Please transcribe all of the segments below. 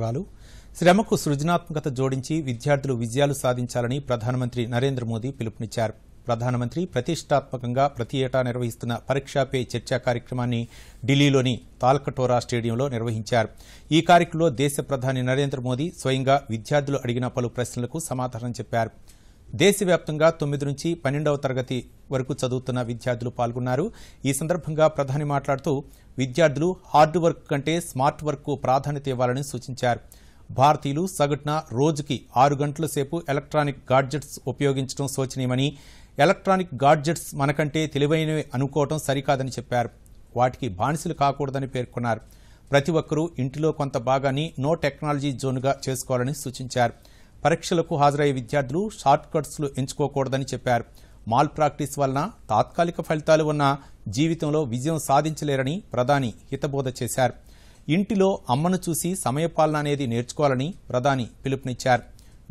వివరాలు శ్రమకు సృజనాత్మకత జోడించి విద్యార్థులు విజయాలు సాధించాలని ప్రధానమంత్రి నరేంద్ర మోదీ పిలుపునిచ్చారు ప్రధానమంత్రి ప్రతిష్టాత్మకంగా ప్రతి ఏటా నిర్వహిస్తున్న పరీక్షా పే చర్చా కార్యక్రమాన్ని ఢిల్లీలోని తాల్కటోరా స్టేడియంలో నిర్వహించారు ఈ కార్యక్రమంలో దేశ ప్రధాని నరేంద్ర మోదీ స్వయంగా విద్యార్థులు అడిగిన పలు ప్రశ్నలకు సమాధానం చెప్పారు దేశవ్యాప్తంగా తొమ్మిది నుంచి పన్నెండవ తరగతి వరకు చదువుతున్న విద్యార్థులు పాల్గొన్నారు ఈ సందర్భంగా ప్రధాని మాట్లాడుతూ విద్యార్థులు హార్డ్ వర్క్ కంటే స్మార్ట్ వర్క్ ప్రాధాన్యత ఇవ్వాలని సూచించారు భారతీయులు సగటున రోజుకి ఆరు గంటల సేపు ఎలక్ట్రానిక్ గాడ్జెట్స్ ఉపయోగించడం శోచనీయమని ఎలక్ట్రానిక్ గాడ్జెట్స్ మనకంటే తెలివైనవి అనుకోవడం సరికాదని చెప్పారు వాటికి బానిసలు కాకూడదని పేర్కొన్నారు ప్రతి ఒక్కరూ ఇంటిలో కొంత భాగాన్ని నో టెక్నాలజీ జోన్గా చేసుకోవాలని సూచించారు పరీక్షలకు హాజరయ్యే విద్యార్థులు షార్ట్ కట్స్లు ఎంచుకోకూడదని చెప్పారు మాల్ ప్రాక్టీస్ వలన తాత్కాలిక ఫలితాలు ఉన్న జీవితంలో విజయం సాధించలేరని ప్రధాని హితబోధ చేశారు ఇంటిలో అమ్మను చూసి సమయపాలన అనేది నేర్చుకోవాలని ప్రధాని పిలుపునిచ్చారు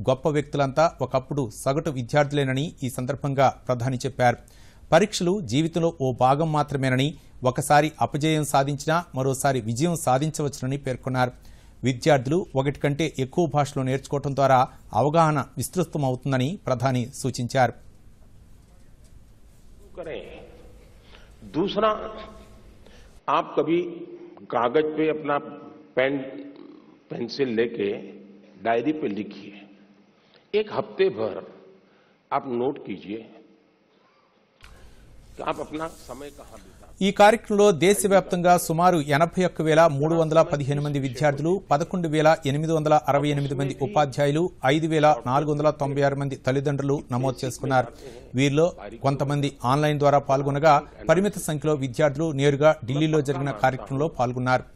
గొప్ప వ్యక్తులంతా ఒకప్పుడు సగటు విద్యార్థులేనని ఈ సందర్భంగా ప్రధాని చెప్పారు పరీక్షలు జీవితంలో ఓ భాగం మాత్రమేనని ఒకసారి అపజయం సాధించినా మరోసారి విజయం సాధించవచ్చునని పేర్కొన్నారు విద్యార్థులు ఒకటి కంటే ఎక్కువ భాషలు నేర్చుకోవడం ద్వారా అవగాహన విస్తృతమవుతుందని ప్రధాని సూచించారు दूसरा आप कभी कागज पे अपना पेन पेंसिल लेके डायरी पे लिखिए एक हफ्ते भर आप नोट कीजिए ఈ కార్యక్రమంలో దేశవ్యాప్తంగా సుమారు ఎనభై ఒక్క వేల మూడు వందల పదిహేను మంది విద్యార్థులు పదకొండు వేల ఎనిమిది వందల అరవై ఎనిమిది మంది ఉపాధ్యాయులు ఐదు వేల నాలుగు వందల తొంభై ఆరు మంది తల్లిదండ్రులు నమోదు చేసుకున్నారు వీరిలో కొంతమంది ఆన్లైన్ ద్వారా పాల్గొనగా పరిమిత సంఖ్యలో విద్యార్థులు నేరుగా ఢిల్లీలో జరిగిన కార్యక్రమంలో పాల్గొన్నారు